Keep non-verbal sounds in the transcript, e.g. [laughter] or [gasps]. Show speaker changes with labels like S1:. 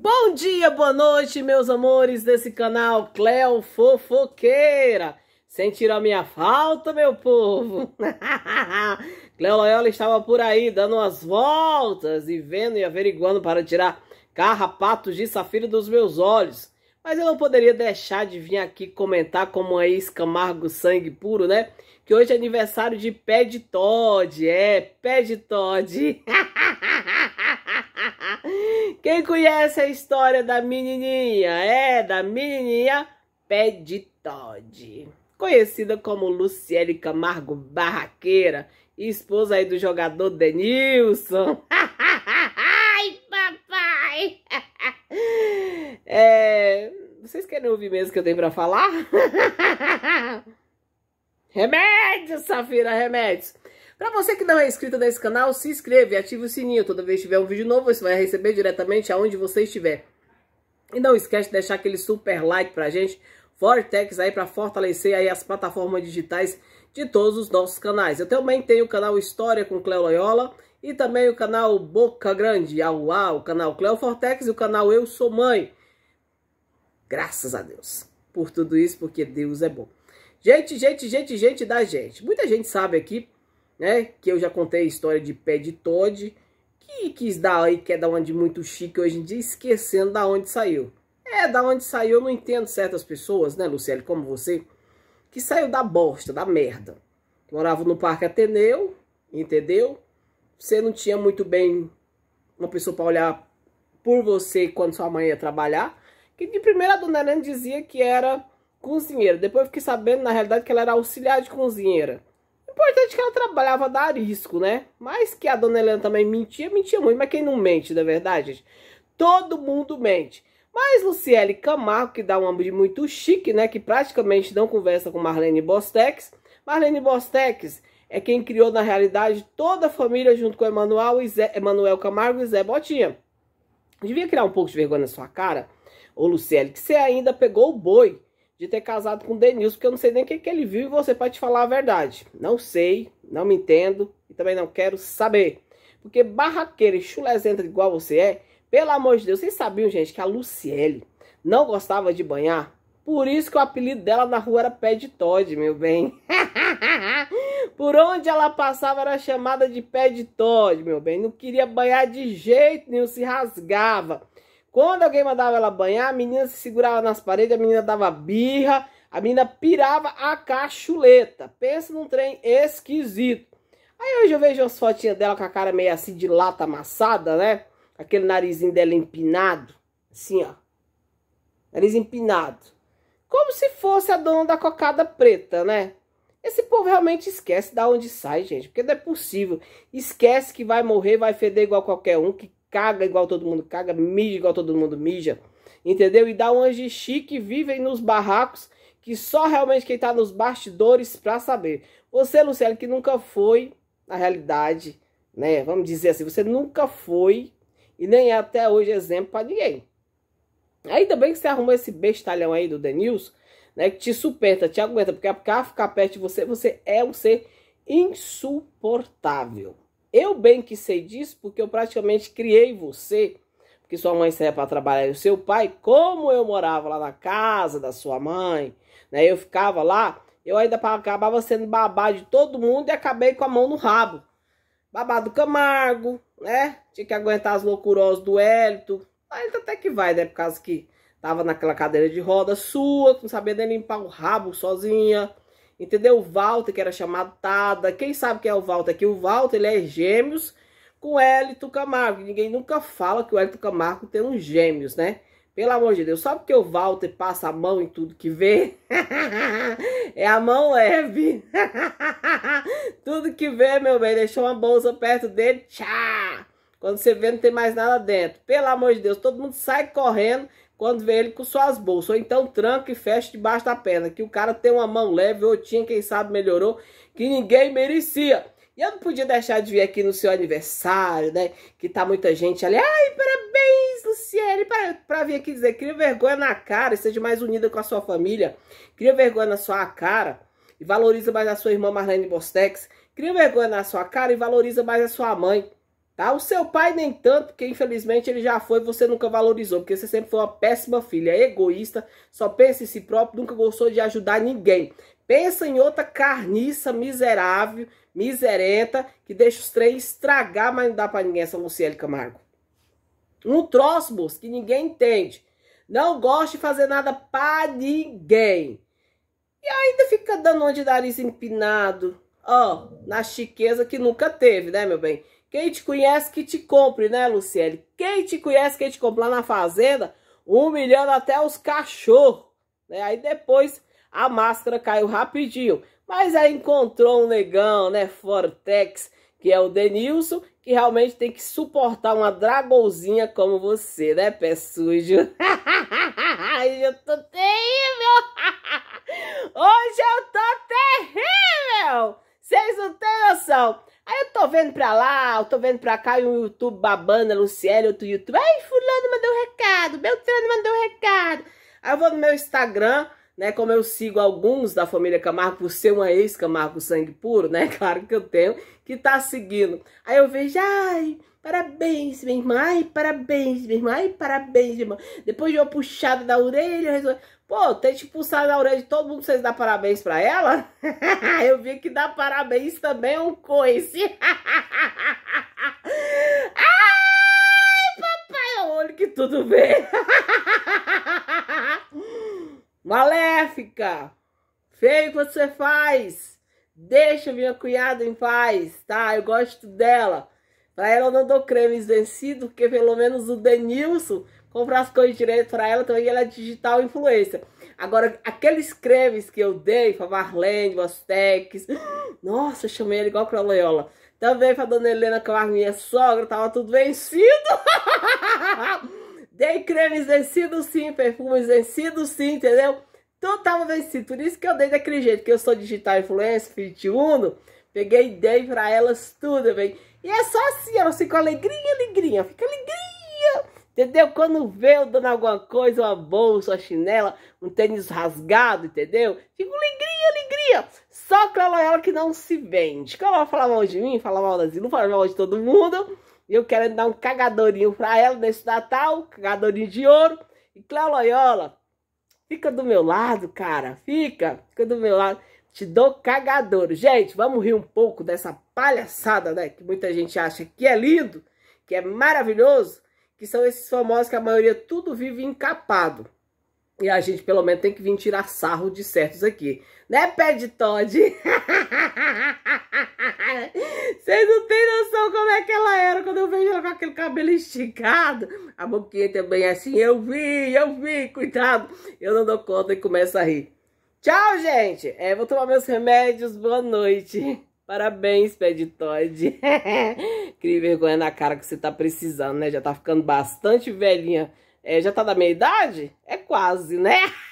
S1: Bom dia, boa noite, meus amores desse canal Cleo Fofoqueira. Sentiram minha falta, meu povo? [laughs] Cleo Loyola estava por aí dando umas voltas e vendo e averiguando para tirar carrapatos de safira dos meus olhos. Mas eu não poderia deixar de vir aqui comentar como é escamargo sangue puro, né? Que hoje é aniversário de Pé de Todd, é, Pé de Todd. [laughs] Quem conhece a história da menininha? É, da menininha Pé de Todd. Conhecida como Luciele Camargo Barraqueira, esposa aí do jogador Denilson. [laughs] Ai, papai! [laughs] É, vocês querem ouvir mesmo o que eu tenho pra falar? [laughs] remédios, Safira, remédios. Para você que não é inscrito nesse canal, se inscreva e ative o sininho. Toda vez que tiver um vídeo novo, você vai receber diretamente aonde você estiver. E não esquece de deixar aquele super like pra gente, Vortex aí para fortalecer aí as plataformas digitais de todos os nossos canais. Eu também tenho o canal História com Cleo Loyola e também o canal Boca Grande, au, o canal Cleo Fortex e o canal Eu Sou Mãe. Graças a Deus por tudo isso, porque Deus é bom. Gente, gente, gente, gente da gente. Muita gente sabe aqui né? Que eu já contei a história de pé de Todd, que quis dar aí, quer dar uma de muito chique hoje em dia, esquecendo da onde saiu. É, da onde saiu, eu não entendo certas pessoas, né, Luciele, como você, que saiu da bosta, da merda. Morava no Parque Ateneu, entendeu? Você não tinha muito bem uma pessoa para olhar por você quando sua mãe ia trabalhar. Que de primeira a dona Helena dizia que era cozinheira. Depois eu fiquei sabendo, na realidade, que ela era auxiliar de cozinheira importante que ela trabalhava da Arisco, né? Mas que a dona Helena também mentia, mentia muito. Mas quem não mente, na é verdade, gente? Todo mundo mente. Mas Luciele Camargo, que dá um ambiente muito chique, né? Que praticamente não conversa com Marlene Bostex. Marlene Bostex é quem criou, na realidade, toda a família junto com Emanuel, Zé, Emanuel Camargo e Zé Botinha. Devia criar um pouco de vergonha na sua cara, ô Luciele, que você ainda pegou o boi de ter casado com o Denilson, porque eu não sei nem o que, que ele viu e você pode te falar a verdade. Não sei, não me entendo e também não quero saber. Porque barraqueira e chulezenta igual você é, pelo amor de Deus, vocês sabiam, gente, que a Luciele não gostava de banhar? Por isso que o apelido dela na rua era Pé de Todd, meu bem. [laughs] Por onde ela passava era chamada de Pé de Todd, meu bem. Não queria banhar de jeito nenhum, se rasgava. Quando alguém mandava ela banhar, a menina se segurava nas paredes, a menina dava birra, a menina pirava a cachuleta. Pensa num trem esquisito. Aí hoje eu vejo umas fotinhas dela com a cara meio assim de lata amassada, né? Aquele narizinho dela empinado, assim, ó. Nariz empinado. Como se fosse a dona da cocada preta, né? Esse povo realmente esquece da onde sai, gente, porque não é possível. Esquece que vai morrer, vai feder igual qualquer um, que caga igual todo mundo caga, mija igual todo mundo mija, entendeu? E dá um anjo chique, vivem nos barracos, que só realmente quem tá nos bastidores para saber. Você, Luciano, que nunca foi, na realidade, né, vamos dizer assim, você nunca foi e nem é até hoje exemplo para ninguém. Ainda bem que você arrumou esse bestalhão aí do Denils, né, que te suporta, te aguenta, porque a ficar perto de você, você é um ser insuportável. Eu bem que sei disso, porque eu praticamente criei você, porque sua mãe saía para trabalhar e o seu pai, como eu morava lá na casa da sua mãe, né? Eu ficava lá, eu ainda acabava sendo babá de todo mundo e acabei com a mão no rabo. Babá do Camargo, né? Tinha que aguentar as loucurosas do Hélito. Aí até que vai, né? Por causa que tava naquela cadeira de roda sua, não sabia nem limpar o rabo sozinha entendeu? O Walter, que era chamado Tada, quem sabe quem é o Walter aqui? O Walter, ele é gêmeos com o Hélito Camargo. Ninguém nunca fala que o Hélito Camargo tem uns gêmeos, né? Pelo amor de Deus, só porque o Walter passa a mão em tudo que vê, [laughs] é a mão leve. [laughs] tudo que vê, meu bem, deixou uma bolsa perto dele, tchá! Quando você vê, não tem mais nada dentro. Pelo amor de Deus, todo mundo sai correndo, quando vê ele com suas bolsas. Ou então tranca e fecha debaixo da perna. Que o cara tem uma mão leve, ou tinha, quem sabe melhorou, que ninguém merecia. E eu não podia deixar de vir aqui no seu aniversário, né? Que tá muita gente ali. Ai, parabéns, Luciene! Para, vir aqui dizer, cria vergonha na cara e seja mais unida com a sua família. Cria vergonha na sua cara e valoriza mais a sua irmã Marlene Bostex. Cria vergonha na sua cara e valoriza mais a sua mãe. Tá? O seu pai nem tanto, porque infelizmente ele já foi, você nunca valorizou, porque você sempre foi uma péssima filha, egoísta, só pensa em si próprio, nunca gostou de ajudar ninguém. Pensa em outra carniça miserável, miserenta, que deixa os três estragar, mas não dá para ninguém essa Luciele Camargo. Um troço, moço, que ninguém entende. Não gosta de fazer nada para ninguém. E ainda fica dando um de nariz empinado. Ó, oh, na chiqueza que nunca teve, né, meu bem? Quem te conhece que te compre, né, Luciele? Quem te conhece que te compra lá na fazenda, humilhando até os cachorros. Né? Aí depois a máscara caiu rapidinho. Mas aí encontrou um negão, né, Fortex, que é o Denilson, que realmente tem que suportar uma dragãozinha como você, né, pé sujo? [laughs] eu tô terrível! [laughs] Hoje eu tô terrível! Vocês não têm noção! tô vendo pra lá, eu tô vendo pra cá, e o YouTube babando, a Luciele, outro YouTube. Ai, fulano mandou um recado, Beltrano mandou um recado. Aí eu vou no meu Instagram, né? Como eu sigo alguns da família Camargo, por ser uma ex-Camargo sangue puro, né? [laughs] Claro que eu tenho, que tá seguindo. Aí eu vejo, ai, Parabéns, minha irmã. Ai, parabéns, minha irmã. Ai, parabéns, minha irmã. Depois de uma puxada da orelha, eu resolvi... Pô, ter te pulsado da orelha de todo mundo, vocês dão parabéns pra ela? [laughs] eu vi que dar parabéns também é um coice. [laughs] Ai, papai, é olho que tudo bem. [laughs] Maléfica. Feio que você faz. Deixa minha cunhada em paz, tá? Eu gosto dela. Pra ela eu não dou cremes vencido, porque pelo menos o Denilson compra as coisas direito pra ela também, ela é digital influencer. Agora, aqueles cremes que eu dei pra Marlene, Bostex, [gasps] nossa, eu chamei ele igual pra Loyola. Também pra Dona Helena é a minha sogra, tava tudo vencido. [laughs] dei cremes vencidos sim, perfumes vencidos sim, entendeu? Tudo tava vencido, por isso que eu dei daquele jeito, que eu sou digital influencer, 21, peguei e dei pra elas tudo, bem e é só assim, ela fica alegria, alegria, fica alegria. Entendeu? Quando vê eu dando alguma coisa, uma bolsa, uma chinela, um tênis rasgado, entendeu? Fica alegria, alegria. Só que ela é ela que não se vende. Quando ela fala mal de mim, fala mal da Zilu, fala mal de todo mundo. E eu quero dar um cagadorinho pra ela nesse Natal, cagadorinho de ouro. E Cléo Loyola, fica do meu lado, cara, fica, fica do meu lado. Te dou cagadouro. Gente, vamos rir um pouco dessa palhaçada, né? Que muita gente acha que é lindo, que é maravilhoso, que são esses famosos que a maioria tudo vive encapado. E a gente, pelo menos, tem que vir tirar sarro de certos aqui. Né, pé de Todd? [laughs] Vocês não têm noção como é que ela era quando eu vejo ela com aquele cabelo esticado. A boquinha também é assim, eu vi, eu vi, cuidado. Eu não dou conta e começo a rir. Tchau, gente! É, vou tomar meus remédios, boa noite. Parabéns, pé Todd. [laughs] Crie vergonha na cara que você tá precisando, né? Já tá ficando bastante velhinha. É, já tá da meia idade? É quase, né? [laughs]